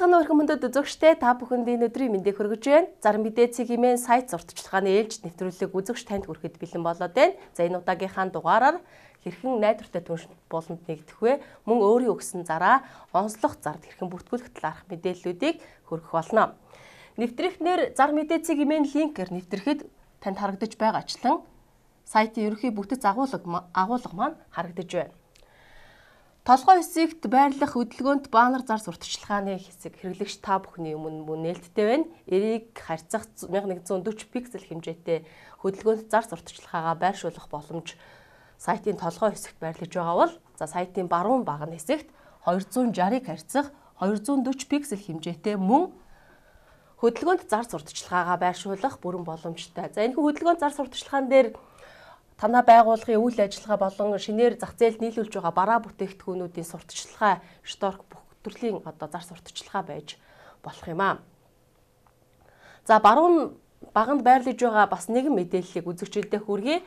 цаана өрхөн мөндөд үзэгчтэй та бүхэнд энэ өдрийн мэндийг хүргэж байна. Зарим мэдээцэг хэмээн сайт зурталчилгааны ээлж нэвтрүүлэг үзэгч танд хүрэхэд бэлэн болоод байна. За энэ удаагийнхаа дугаараар хэрхэн найдвартай түнш болонд нэгдэх вэ? Мөн өөрийн өгсөн зараа онцлох зард хэрхэн бүртгүүлэх талаарх мэдээллүүдийг хөргөх болно. Нэвтрэхнээр зар мэдээцэг хэмээн линкээр нэвтрэхэд танд харагдаж байгаачлан сайтын ерөнхий бүтэц агуулга агуулга маань харагдаж байна. Толгой хэсэгт байрлах хөдөлгөөнт баанар зар сурталчилгааны хэсэг хэрэглэгч та бүхний өмнө мөн нээлттэй байна. Эрийг харьцах 1140 пиксел хэмжээтэй хөдөлгөөнт зар сурталчилгаагаа байршуулах боломж сайтын толгой хэсэгт байрлаж байгаа бол за сайтын баруун багны хэсэгт 260-ыг харьцах 240 пиксел хэмжээтэй мөн хөдөлгөөнт зар сурталчилгаагаа байршуулах бүрэн боломжтой. За энэ хөдөлгөөнт зар сурталчилгаан дээр танай байгууллагын үйл ажиллагаа болон шинээр зах зээлд нийлүүлж байгаа бараа бүтээгдэхүүнүүдийн сурталчилгаа, шторк бүх төрлийн одоо зар сурталчилгаа байж болох юм аа. За баруун баганд байрлаж байгаа бас нэгэн мэдээллийг үзэгчдэд хүргэе.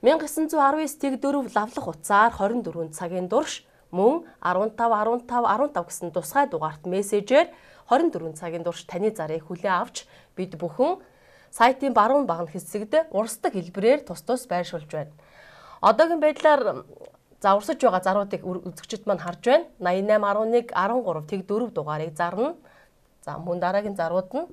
1919-ийг 4 лавлах утсаар 24 цагийн турш мөн 15 15 15 гэсэн тусгай дугаарт мессежээр 24 цагийн турш таны зарыг хүлээн авч бид бүхэн сайтын баруун багны хэсэгт урсдаг хэлбэрээр тус тус байршуулж байна. Одоогийн байдлаар заварсаж байгаа заруудыг үзэгчд маань харж байна. 88.1 13 тэг 4 дугаарыг зарна. За мөн дараагийн зарууд нь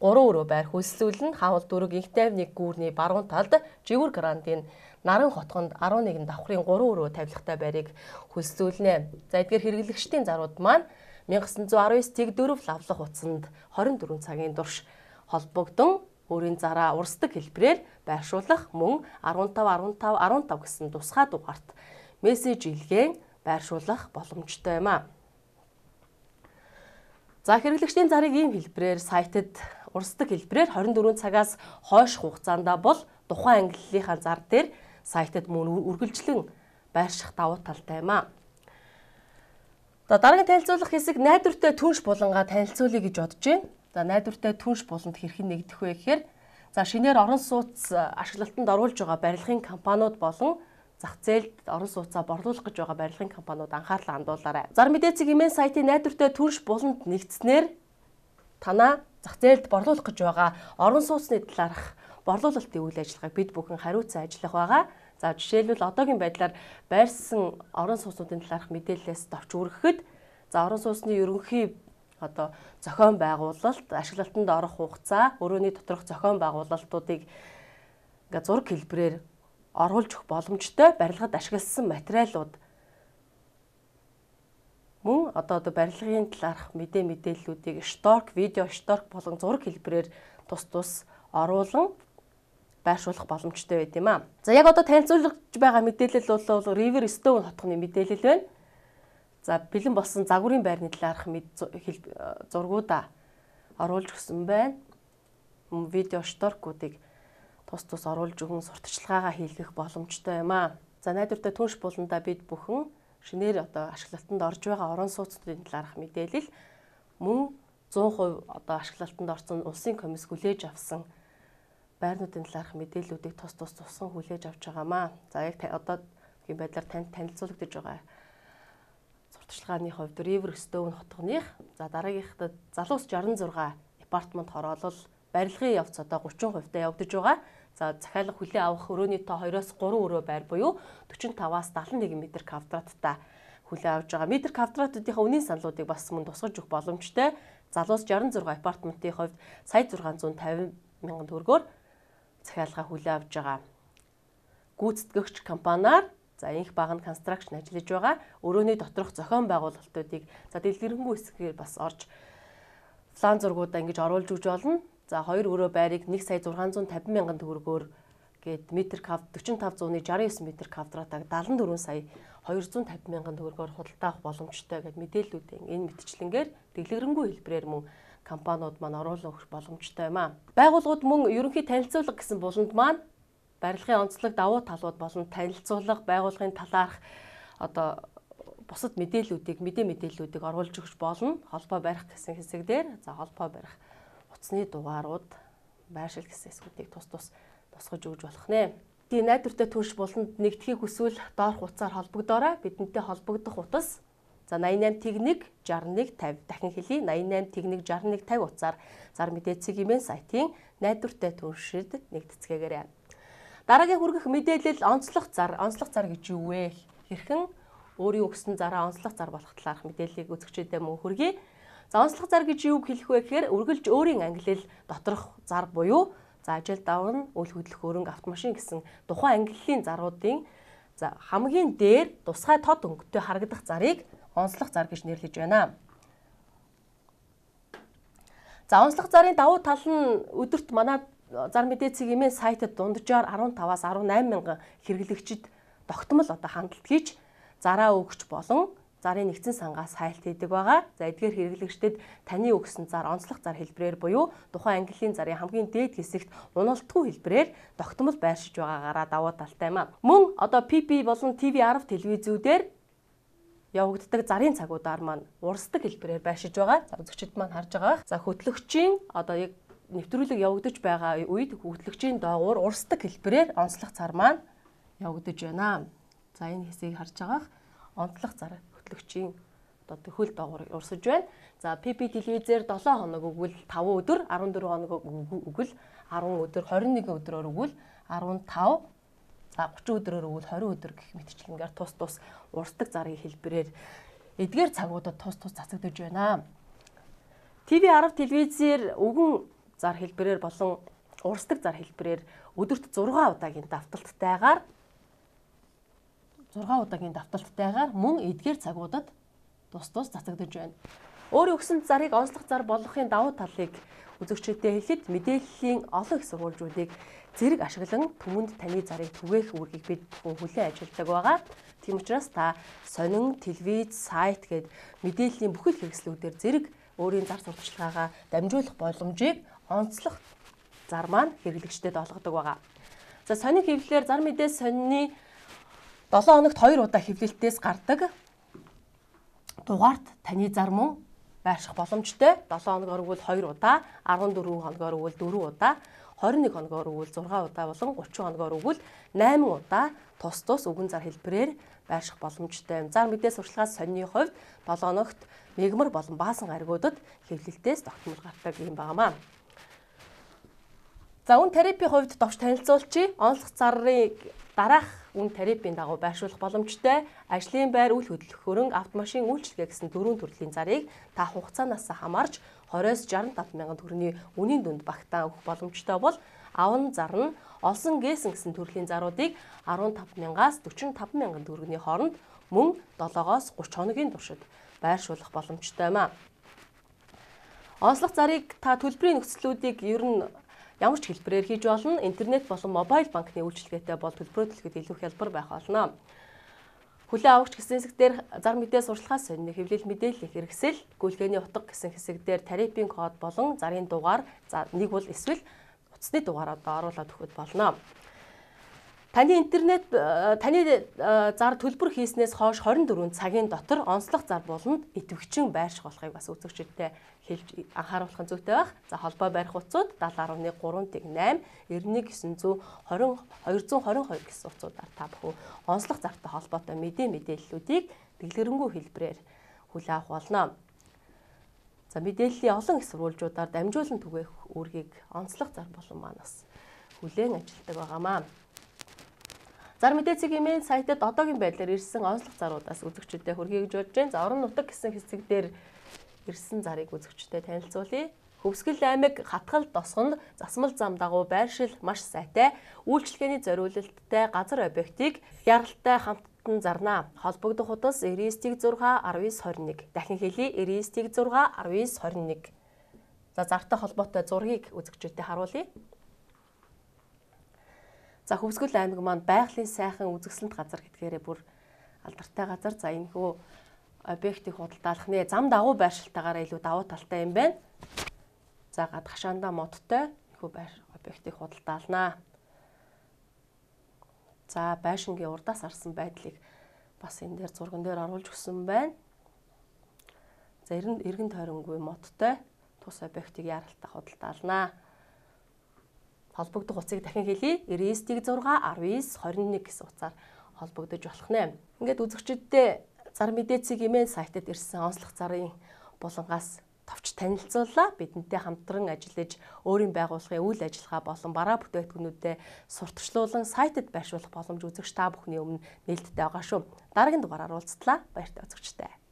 3 өрөө байр хөлслүүлэн хавал дөрөг инх тайвны гүүрний баруун талд жигүүр грандын наран хотгонд 11 давхрын 3 өрөө тавилгатай байрыг хөлслүүлнэ. За эдгээр хэрэглэгчдийн зарууд маань 1919 тэг 4 лавлах утсанд 24 цагийн турш холбогдсон өөрийн зараа урсдаг хэлбэрээр байршуулах мөн 15 15 15 гэсэн тусгай дугаарт мессеж илгээн байршуулах боломжтой юм а. За хэрэглэгчдийн зарыг ийм хэлбэрээр сайтад урсдаг хэлбэрээр 24 цагаас хойш хугацаанд бол тухайн ангиллынхаа зар дээр сайтад мөн үргэлжлэн байрших давуу талтай юм а. За дараагийн танилцуулах хэсэг найдвартай түнш булангаа танилцуулъя гэж бодож байна. За найдвартай түнш буланд хэрхэн нэгдэх вэ гэхээр за шинээр орон сууц ашиглалтанд оруулж байгаа барилгын компаниуд болон зах зээлд орон сууцаа борлуулах гэж байгаа барилгын компаниуд анхаарлаа хандуулаарай. Зар мэдээцэг имэн сайтын найдвартай түнш буланд нэгдснээр танаа зах зээлд борлуулах гэж байгаа орон сууцны талаарх борлуулалтын үйл ажиллагааг бид бүхэн хариуцсан ажиллах байгаа. За жишээлбэл одоогийн байдлаар байрсан орон сууцнуудын талаарх мэдээллээс товч үргэхэд за орон сууцны ерөнхий одоо зохион байгуулалт, ашиглалтанд орох хугацаа, өрөөний доторх зохион байгуулалтуудыг ингээ зураг хэлбэрээр оруулж өгөх боломжтой барилгад ашигласан материалууд мөн одоо одоо барилгын талаарх мэдээ мэдээллүүдийг шторк, видео шторк болон зураг хэлбэрээр тус тус оруулан байршуулах боломжтой байд юм аа. За яг одоо танилцуулж байгаа мэдээлэл бол River Stone хотхны мэдээлэл байна. За бэлэн болсон загварын байрны талаарх мэд зургуудаа оруулж өгсөн байна. Видео шторкуудыг тус тус оруулж өгөн сурталчилгаагаа хийлгэх боломжтой юм аа. За найдвартай түнш буландаа бид бүхэн шинээр одоо ашиглалтанд орж байгаа орон сууцны талаарх мэдээлэл мөн 100% одоо ашиглалтанд орсон улсын комисс хүлээж авсан байрнуудын талаарх мэдээллүүдийг тус тус тусан хүлээж авч байгаамаа. За яг одоо ийм байдлаар танд танилцуулагдаж байгаа гуталчилгааны хувьд Riverstone хотхоных за дараагийнхад залуус 66 апартмент хороолол барилгын явц одоо 30% та явагдаж байгаа. За захиалга хүлээ авах өрөөний тоо 2-оос 3 өрөө байр буюу 45-аас 71 м квадраттай хүлээ авж байгаа. Метр квадратуудынхаа үнийн саналуудыг бас мөн тусгаж өгөх боломжтой. Залуус 66 апартментын хувьд сая 650 мянган төгрөгөөр захиалга хүлээ авж байгаа. Гүйцэтгэгч компаниар За инх баг нь construction ажиллаж байгаа. Өрөөний доторх зохион байгуулалтуудыг за дэлгэрэнгүй хэсгээр бас орж план зургуудаа ингэж оруулж өгч болно. За хоёр өрөө байрыг 1 сая 650 мянган төгрөгөөр гээд метр квад 45 зууны 69 метр квадратаг 74 сая 250 мянган төгрөгөөр худалдаа авах боломжтой гэд мэдээллүүдэн энэ мэтчлэнгээр дэлгэрэнгүй хэлбэрээр мөн компаниуд маань оруулан өгөх боломжтой юм аа. Байгууллагууд мөн ерөнхий танилцуулга гэсэн буланд маань барилгын онцлог давуу талууд болон танилцуулга, байгууллагын талаарх одоо бусад мэдээллүүдийг, мэдээ мэдээллүүдийг оруулж өгч болно. Холбоо барих гэсэн хэсэг дээр за холбоо барих утасны дугаарууд, байршил гэсэн хэсгүүдийг тус тус тусгаж өгж болох нэ. Тэгээ найдвартай төрш болонд нэгдхийг хүсвэл доорх утасаар холбогдорой. Бидэнтэй холбогдох утас За 88 тэгник 6150 дахин хэлье 88 тэгник 6150 утсаар зар мэдээ цэг имэн сайтын найдвартай түншид нэгтцгээгээрэй. Дараагийн хүргэх мэдээлэл онцлог зар. Онцлог зар гэж юу вэ? Хэрхэн өөрийн өгсөн зараа онцлог зар болох талаарх мэдээллийг үзэгчдэд мөн хүргэе. За онцлог зар гэж юу хэлэх вэ гэхээр үргэлж өөрийн ангилал доторх зар буюу за ажил давн, үйл хөдлөх хөрөнгө, автомашин гэсэн тухайн ангиллын заруудын за хамгийн дээр тусгай тод өнгөтэй харагдах зарыг онцлог зар гэж нэрлэж байна. За онцлог зарын давуу тал нь өдөрт манад зар мэдээ цэгийн сайтад дунджаар 15-аас 18 мянган хэрэглэгчид тогтмол одоо хандлт хийж зараа өгч болон зарын нэгцэн сангаас хайлт хийдэг байгаа. За эдгээр хэрэглэгчдэд таны өгсөн зар онцлог зар хэлбрээр буюу тухайн английн зарын хамгийн дээд хэсэгт уналтгүй хэлбрээр тогтмол байршиж байгаагаараа давуу талтай маань. Мөн одоо PP болон TV10 телевизүүдээр явагддаг зарын цагуудаар маань урсдаг хэлбрээр байршиж байгаа. За үзэгчд маань харж байгаа. За хөтлөгчийн одоо яг нэвтрүүлэг явагдаж байгаа үед хөтлөгчийн доогуур урсдаг хэлбэрээр онцлог цар маань явагдаж байна. За энэ хэсгийг харж байгаах онцлог цар хөтлөгчийн одоо төхөөл доогуур урсаж байна. За PP телевизээр 7 хоног өгвөл 5 өдөр, 14 хоног өгвөл 10 өдөр, 21 өдрөөр өгвөл 15 за 30 өдрөөр өгвөл 20 өдөр гэх мэтчлэнгээр тус тус урсдаг зарыг хэлбэрээр эдгээр цагуудад тус тус цацагдж байна. ТV10 телевизээр өгөн зар хэлбэрээр болон урсдаг зар хэлбэрээр өдөрт 6 удаагийн давталттайгаар 6 удаагийн давталттайгаар мөн эдгээр цагуудад тус тус цацагдж байна. Өөр өгсөн зарыг онцлог зар болгохын давуу талыг үзэгчдэд хэлэхэд мэдээллийн олон их сургуулиудыг зэрэг ашиглан түмэнд таны зарыг түгээх үүргийг бид бүхэн хүлээн ажилладаг байгаа. Тийм учраас та сонин, телевиз, сайт гээд мэдээллийн бүхэл хэрэгслүүдээр зэрэг өөрийн зар сурталчилгаагаа дамжуулах боломжийг онцлох зар маань хэрэглэгчдэд олгодог байгаа. За сонин хэвлэлээр зар мэдээс сонины 7 хоногт 2 удаа хэвлэлтээс гардаг дугаарт таны зар мөн байрших боломжтой. 7 хоногоор бол 2 удаа, 14 хоногоор бол 4 удаа, 21 хоногоор бол 6 удаа болон 30 хоногоор бол 8 удаа тус тус үгэн зар хэлбэрээр байрших боломжтой. Зар мэдээ сурчлагаас сонины хувьд 7 хоногт мегмар болон баасан гаргуудад хэвлэлтээс тогтмол гардаг юм байна маа. За үн терапи хувьд довш танилцуулчи онцлог зарыг дараах үн терапийн дагуу байршуулах боломжтой ажлын байр үл хөдлөх хөрөнгө автомашин үйлчилгээ гэсэн дөрвөн төрлийн зарыг та хугацаанаас хамаарч 20-65 мянган төгрөний үнийн дүнд багтаа өгөх боломжтой бол аван зар нь олсон гээсэн гэсэн төрлийн заруудыг 15 мянгаас 45 мянган төгрөгийн хооронд мөн 7-оос 30 хоногийн туршид байршуулах боломжтой юм а. Онцлог зарыг та төлбөрийн нөхцлүүдийг ер нь ямар ч хэлбэрээр хийж болно. Интернет болон мобайл банкны үйлчилгээтэй бол төлбөрөө төлөхөд илүү хялбар байх болно. Хүлээ авахч гэсэн хэсэг дээр зар мэдээ сурталчилгаас сонины хэвлэл мэдээлэл хэрэгсэл, гүйлгээний утга гэсэн хэсэг дээр тарифын код болон зарын дугаар, за нэг бол эсвэл утасны дугаараа оруулаад өгөхөд болно. Таны интернет э, таны э, зар төлбөр хийснээс хойш 24 цагийн дотор онцлог зар буланд идэвхжин байрших болохыг бас үзэгчдэд хэлж анхааруулах нь зүйтэй баг. За холбоо барих утсууд 70.3.8 990 222 гэсэн утсуудаар та бүхэн онцлог зартай холбоотой мэдээ мэдээллүүдийг дэлгэрэнгүй хэлбэрээр хүлээ авах болно. За мэдээллийн олон сурвалжуудаар дамжуулан түгээх үүргийг онцлог зар булан маань бас хүлээн ажилтдаг байгаамаа. Зар мэдээцэг имэйл сайтад одоогийн байдлаар ирсэн онцлог заруудаас үзэгчдэд хүргэе гэж бодож байна. За орон нутаг гэсэн хэсэг дээр ирсэн зарыг үзэгчдэд танилцуулъя. Хөвсгөл аймаг хатгал тосгонд засмал зам дагуу байршил маш сайтай, үйлчлэгээний зориулалттай газар объектыг яралтай хамттан зарна. Холбогдох утас 99 6 1921. Дахин хэлье 99 6 1921. За зартай холбоотой зургийг үзэгчдэд харуулъя. За Хөвсгөл аймаг маань байгалийн сайхан үзэсгэлэнт газар гэдгээрээ бүр алдартай газар. За энэ хөө объектыг худалдаалах нэ зам дагуу байршилтаагаараа илүү давуу талтай юм байна. За гадагшаанда модтой хөө байр объектыг худалдаалнаа. За байшингийн урдаас арсан байдлыг бас энэ дээр зурган дээр оруулж өгсөн байна. За эргэн эргэн тойронгүй модтой тус объектыг яралтай худалдаалнаа холбогдох утсыг дахин хэлье. 9916 19 21 гэсэн утсаар холбогдож болох нэ. Ингээд үзэгчдэдээ зар мэдээцэг имэйл сайтад ирсэн онцлог зарын булангаас товч танилцууллаа. Бидэнтэй хамтран ажиллаж өөрийн байгууллагын үйл ажиллагаа болон бараа бүтээгдэхүүнүүдэд сурталчлуулан сайтад байршуулах боломж үзэгч та бүхний өмнө нээлттэй байгаа шүү. Дараагийн дугаараар уулзтлаа. Баяртай үзэгчтэй.